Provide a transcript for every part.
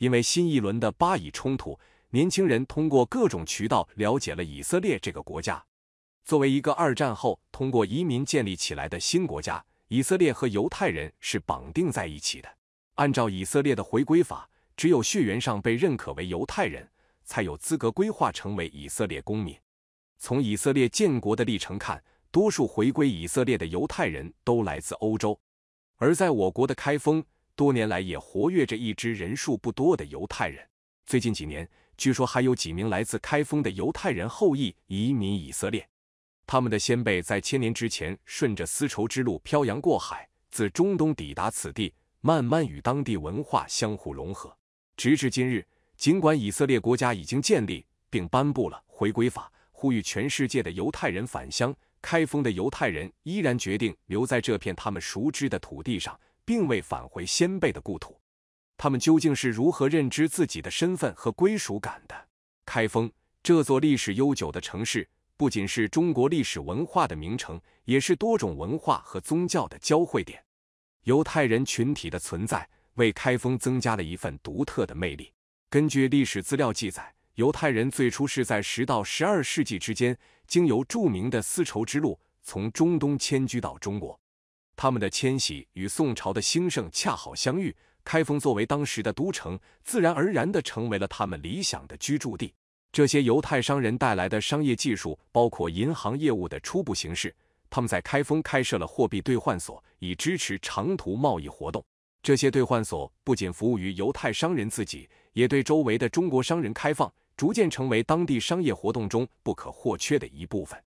因为新一轮的巴以冲突，年轻人通过各种渠道了解了以色列这个国家。作为一个二战后通过移民建立起来的新国家，以色列和犹太人是绑定在一起的。按照以色列的回归法，只有血缘上被认可为犹太人，才有资格规划成为以色列公民。从以色列建国的历程看，多数回归以色列的犹太人都来自欧洲，而在我国的开封。多年来也活跃着一支人数不多的犹太人。最近几年，据说还有几名来自开封的犹太人后裔移民以色列。他们的先辈在千年之前顺着丝绸之路漂洋过海，自中东抵达此地，慢慢与当地文化相互融合。直至今日，尽管以色列国家已经建立并颁布了回归法，呼吁全世界的犹太人返乡，开封的犹太人依然决定留在这片他们熟知的土地上。并未返回先辈的故土，他们究竟是如何认知自己的身份和归属感的？开封这座历史悠久的城市，不仅是中国历史文化的名城，也是多种文化和宗教的交汇点。犹太人群体的存在为开封增加了一份独特的魅力。根据历史资料记载，犹太人最初是在十到十二世纪之间，经由著名的丝绸之路，从中东迁居到中国。他们的迁徙与宋朝的兴盛恰好相遇。开封作为当时的都城，自然而然地成为了他们理想的居住地。这些犹太商人带来的商业技术，包括银行业务的初步形式。他们在开封开设了货币兑换所，以支持长途贸易活动。这些兑换所不仅服务于犹太商人自己，也对周围的中国商人开放，逐渐成为当地商业活动中不可或缺的一部分。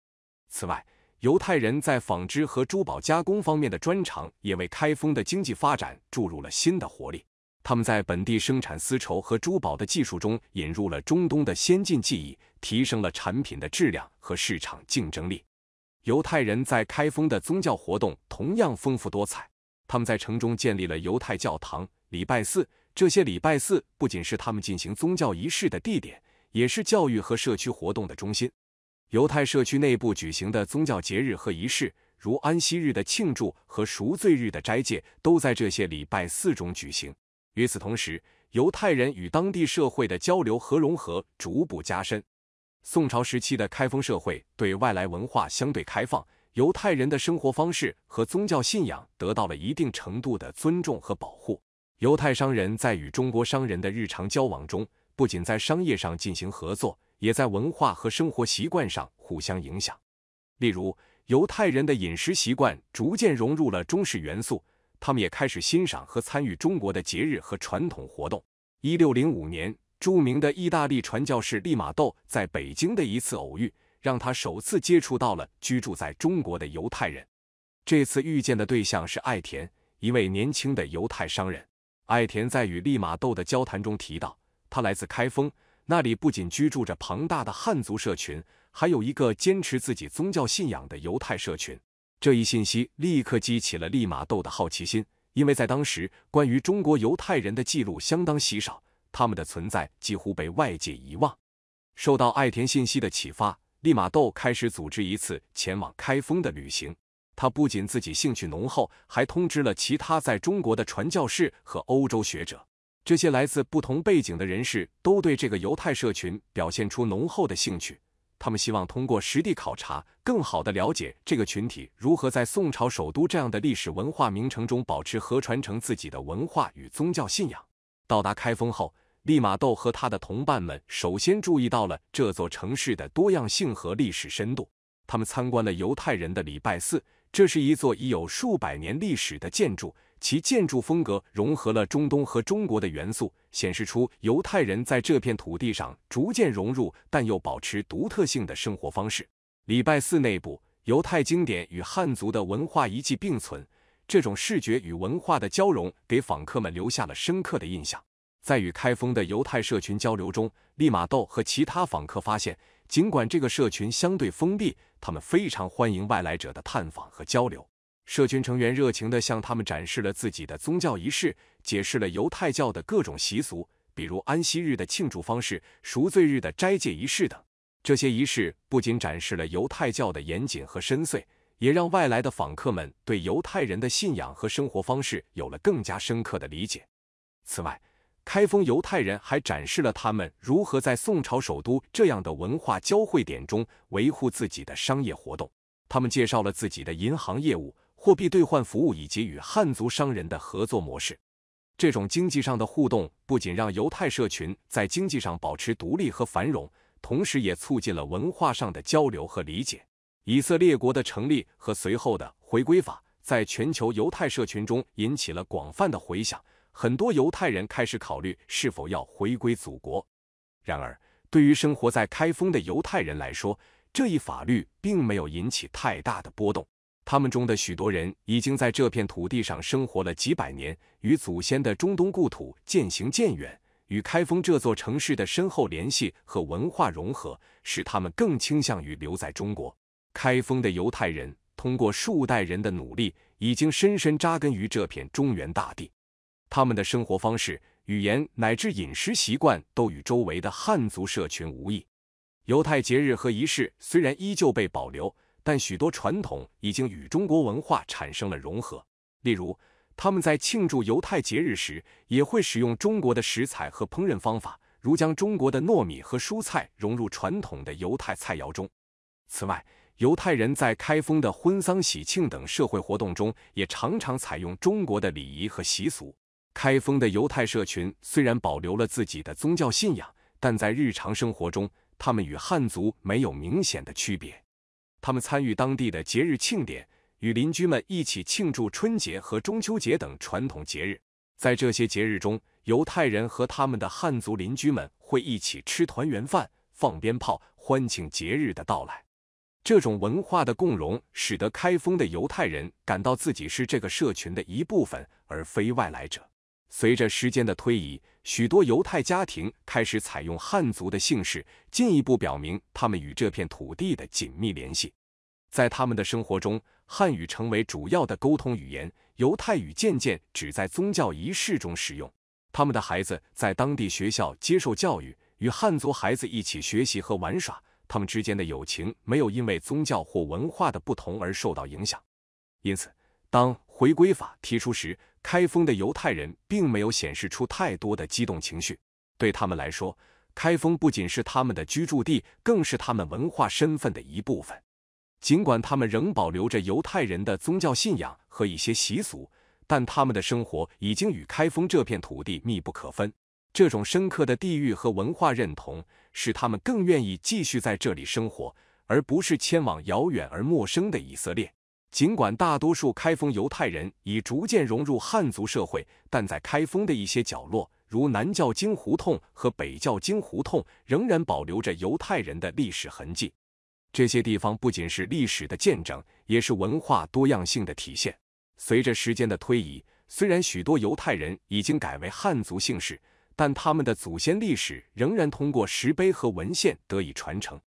此外，犹太人在纺织和珠宝加工方面的专长也为开封的经济发展注入了新的活力。他们在本地生产丝绸和珠宝的技术中引入了中东的先进技艺，提升了产品的质量和市场竞争力。犹太人在开封的宗教活动同样丰富多彩。他们在城中建立了犹太教堂，礼拜四。这些礼拜四不仅是他们进行宗教仪式的地点，也是教育和社区活动的中心。犹太社区内部举行的宗教节日和仪式，如安息日的庆祝和赎罪日的斋戒，都在这些礼拜四中举行。与此同时，犹太人与当地社会的交流和融合逐步加深。宋朝时期的开封社会对外来文化相对开放，犹太人的生活方式和宗教信仰得到了一定程度的尊重和保护。犹太商人在与中国商人的日常交往中，不仅在商业上进行合作。也在文化和生活习惯上互相影响。例如，犹太人的饮食习惯逐渐融入了中式元素，他们也开始欣赏和参与中国的节日和传统活动。一六零五年，著名的意大利传教士利玛窦在北京的一次偶遇，让他首次接触到了居住在中国的犹太人。这次遇见的对象是爱田，一位年轻的犹太商人。爱田在与利玛窦的交谈中提到，他来自开封。那里不仅居住着庞大的汉族社群，还有一个坚持自己宗教信仰的犹太社群。这一信息立刻激起了利玛窦的好奇心，因为在当时，关于中国犹太人的记录相当稀少，他们的存在几乎被外界遗忘。受到爱田信息的启发，利玛窦开始组织一次前往开封的旅行。他不仅自己兴趣浓厚，还通知了其他在中国的传教士和欧洲学者。这些来自不同背景的人士都对这个犹太社群表现出浓厚的兴趣。他们希望通过实地考察，更好地了解这个群体如何在宋朝首都这样的历史文化名城中保持和传承自己的文化与宗教信仰。到达开封后，利马窦和他的同伴们首先注意到了这座城市的多样性和历史深度。他们参观了犹太人的礼拜寺，这是一座已有数百年历史的建筑。其建筑风格融合了中东和中国的元素，显示出犹太人在这片土地上逐渐融入但又保持独特性的生活方式。礼拜寺内部，犹太经典与汉族的文化遗迹并存，这种视觉与文化的交融给访客们留下了深刻的印象。在与开封的犹太社群交流中，利玛窦和其他访客发现，尽管这个社群相对封闭，他们非常欢迎外来者的探访和交流。社群成员热情地向他们展示了自己的宗教仪式，解释了犹太教的各种习俗，比如安息日的庆祝方式、赎罪日的斋戒仪式等。这些仪式不仅展示了犹太教的严谨和深邃，也让外来的访客们对犹太人的信仰和生活方式有了更加深刻的理解。此外，开封犹太人还展示了他们如何在宋朝首都这样的文化交汇点中维护自己的商业活动。他们介绍了自己的银行业务。货币兑换服务以及与汉族商人的合作模式，这种经济上的互动不仅让犹太社群在经济上保持独立和繁荣，同时也促进了文化上的交流和理解。以色列国的成立和随后的回归法，在全球犹太社群中引起了广泛的回响，很多犹太人开始考虑是否要回归祖国。然而，对于生活在开封的犹太人来说，这一法律并没有引起太大的波动。他们中的许多人已经在这片土地上生活了几百年，与祖先的中东故土渐行渐远，与开封这座城市的深厚联系和文化融合，使他们更倾向于留在中国。开封的犹太人通过数代人的努力，已经深深扎根于这片中原大地，他们的生活方式、语言乃至饮食习惯都与周围的汉族社群无异。犹太节日和仪式虽然依旧被保留。但许多传统已经与中国文化产生了融合。例如，他们在庆祝犹太节日时，也会使用中国的食材和烹饪方法，如将中国的糯米和蔬菜融入传统的犹太菜肴中。此外，犹太人在开封的婚丧喜庆等社会活动中，也常常采用中国的礼仪和习俗。开封的犹太社群虽然保留了自己的宗教信仰，但在日常生活中，他们与汉族没有明显的区别。他们参与当地的节日庆典，与邻居们一起庆祝春节和中秋节等传统节日。在这些节日中，犹太人和他们的汉族邻居们会一起吃团圆饭、放鞭炮，欢庆节日的到来。这种文化的共融，使得开封的犹太人感到自己是这个社群的一部分，而非外来者。随着时间的推移，许多犹太家庭开始采用汉族的姓氏，进一步表明他们与这片土地的紧密联系。在他们的生活中，汉语成为主要的沟通语言，犹太语渐渐只在宗教仪式中使用。他们的孩子在当地学校接受教育，与汉族孩子一起学习和玩耍，他们之间的友情没有因为宗教或文化的不同而受到影响。因此，当回归法提出时，开封的犹太人并没有显示出太多的激动情绪。对他们来说，开封不仅是他们的居住地，更是他们文化身份的一部分。尽管他们仍保留着犹太人的宗教信仰和一些习俗，但他们的生活已经与开封这片土地密不可分。这种深刻的地域和文化认同，使他们更愿意继续在这里生活，而不是迁往遥远而陌生的以色列。尽管大多数开封犹太人已逐渐融入汉族社会，但在开封的一些角落，如南教经胡同和北教经胡同，仍然保留着犹太人的历史痕迹。这些地方不仅是历史的见证，也是文化多样性的体现。随着时间的推移，虽然许多犹太人已经改为汉族姓氏，但他们的祖先历史仍然通过石碑和文献得以传承。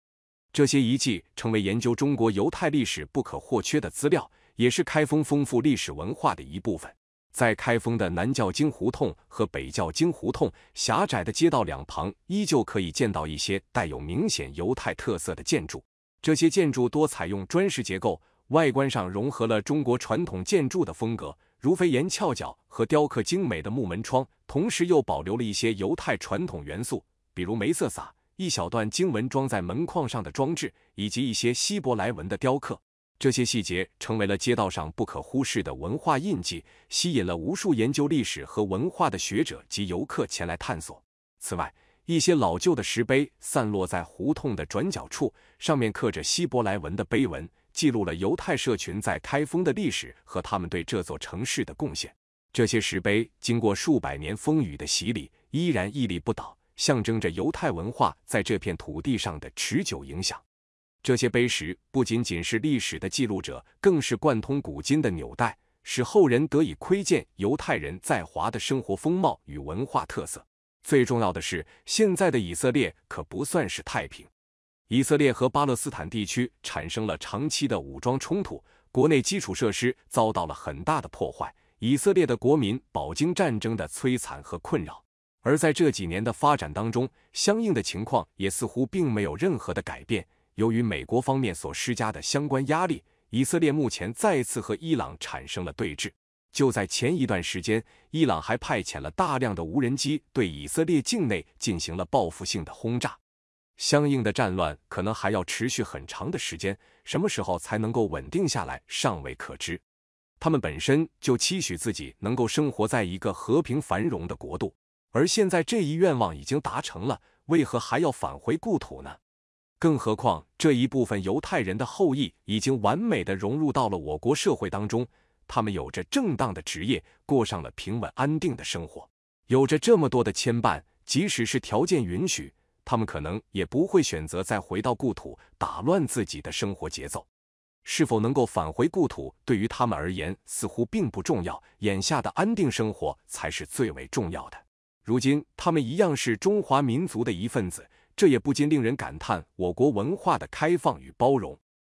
这些遗迹成为研究中国犹太历史不可或缺的资料，也是开封丰富历史文化的一部分。在开封的南教经胡同和北教经胡同，狭窄的街道两旁依旧可以见到一些带有明显犹太特色的建筑。这些建筑多采用砖石结构，外观上融合了中国传统建筑的风格，如飞檐翘角和雕刻精美的木门窗，同时又保留了一些犹太传统元素，比如梅瑟撒。一小段经文装在门框上的装置，以及一些希伯来文的雕刻，这些细节成为了街道上不可忽视的文化印记，吸引了无数研究历史和文化的学者及游客前来探索。此外，一些老旧的石碑散落在胡同的转角处，上面刻着希伯来文的碑文，记录了犹太社群在开封的历史和他们对这座城市的贡献。这些石碑经过数百年风雨的洗礼，依然屹立不倒。象征着犹太文化在这片土地上的持久影响。这些碑石不仅仅是历史的记录者，更是贯通古今的纽带，使后人得以窥见犹太人在华的生活风貌与文化特色。最重要的是，现在的以色列可不算是太平。以色列和巴勒斯坦地区产生了长期的武装冲突，国内基础设施遭到了很大的破坏，以色列的国民饱经战争的摧残和困扰。而在这几年的发展当中，相应的情况也似乎并没有任何的改变。由于美国方面所施加的相关压力，以色列目前再次和伊朗产生了对峙。就在前一段时间，伊朗还派遣了大量的无人机对以色列境内进行了报复性的轰炸。相应的战乱可能还要持续很长的时间，什么时候才能够稳定下来，尚未可知。他们本身就期许自己能够生活在一个和平繁荣的国度。而现在这一愿望已经达成了，为何还要返回故土呢？更何况这一部分犹太人的后裔已经完美的融入到了我国社会当中，他们有着正当的职业，过上了平稳安定的生活，有着这么多的牵绊，即使是条件允许，他们可能也不会选择再回到故土，打乱自己的生活节奏。是否能够返回故土，对于他们而言似乎并不重要，眼下的安定生活才是最为重要的。如今，他们一样是中华民族的一份子，这也不禁令人感叹我国文化的开放与包容。